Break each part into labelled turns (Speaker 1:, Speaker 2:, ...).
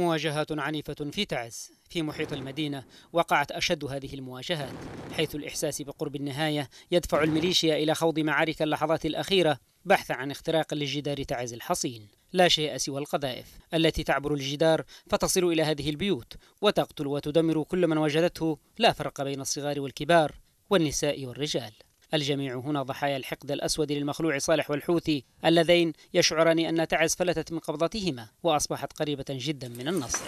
Speaker 1: مواجهات عنيفة في تعز في محيط المدينة وقعت أشد هذه المواجهات حيث الإحساس بقرب النهاية يدفع الميليشيا إلى خوض معارك اللحظات الأخيرة بحث عن اختراق لجدار تعز الحصين لا شيء سوى القذائف التي تعبر الجدار فتصل إلى هذه البيوت وتقتل وتدمر كل من وجدته لا فرق بين الصغار والكبار والنساء والرجال الجميع هنا ضحايا الحقد الأسود للمخلوع صالح والحوثي اللذين يشعران أن تعز فلتت من قبضتهما وأصبحت قريبة جدا من النصر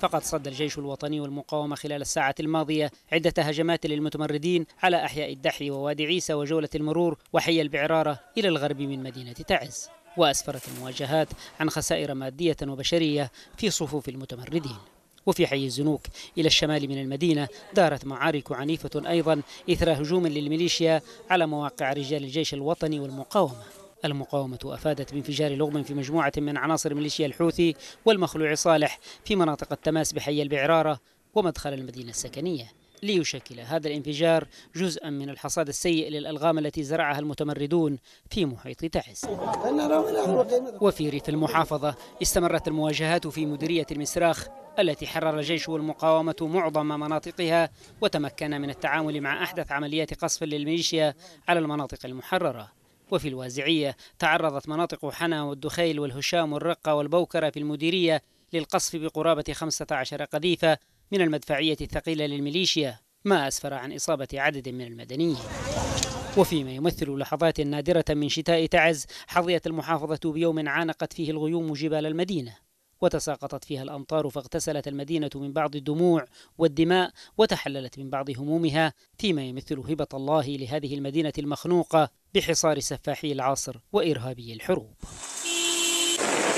Speaker 1: فقد صد الجيش الوطني والمقاومة خلال الساعة الماضية عدة هجمات للمتمردين على أحياء الدحي ووادي عيسى وجولة المرور وحي البعرارة إلى الغرب من مدينة تعز وأسفرت المواجهات عن خسائر مادية وبشرية في صفوف المتمردين وفي حي الزنوك إلى الشمال من المدينة دارت معارك عنيفة أيضا إثر هجوم للميليشيا على مواقع رجال الجيش الوطني والمقاومة المقاومة أفادت بانفجار لغم في مجموعة من عناصر ميليشيا الحوثي والمخلوع صالح في مناطق التماس بحي البعرارة ومدخل المدينة السكنية ليشكل هذا الانفجار جزءا من الحصاد السيء للألغام التي زرعها المتمردون في محيط تعز وفي ريف المحافظة استمرت المواجهات في مديرية المسراخ التي حرر الجيش والمقاومة معظم مناطقها وتمكن من التعامل مع أحدث عمليات قصف للميليشيا على المناطق المحررة وفي الوازعية تعرضت مناطق حنا والدخيل والهشام والرقة والبوكرة في المديرية للقصف بقرابة 15 قذيفة من المدفعية الثقيلة للميليشيا ما أسفر عن إصابة عدد من المدنيين وفيما يمثل لحظات نادرة من شتاء تعز حظيت المحافظة بيوم عانقت فيه الغيوم جبال المدينة وتساقطت فيها الأمطار فاغتسلت المدينة من بعض الدموع والدماء وتحللت من بعض همومها فيما يمثل هبة الله لهذه المدينة المخنوقة بحصار سفاحي العصر وإرهابي الحروب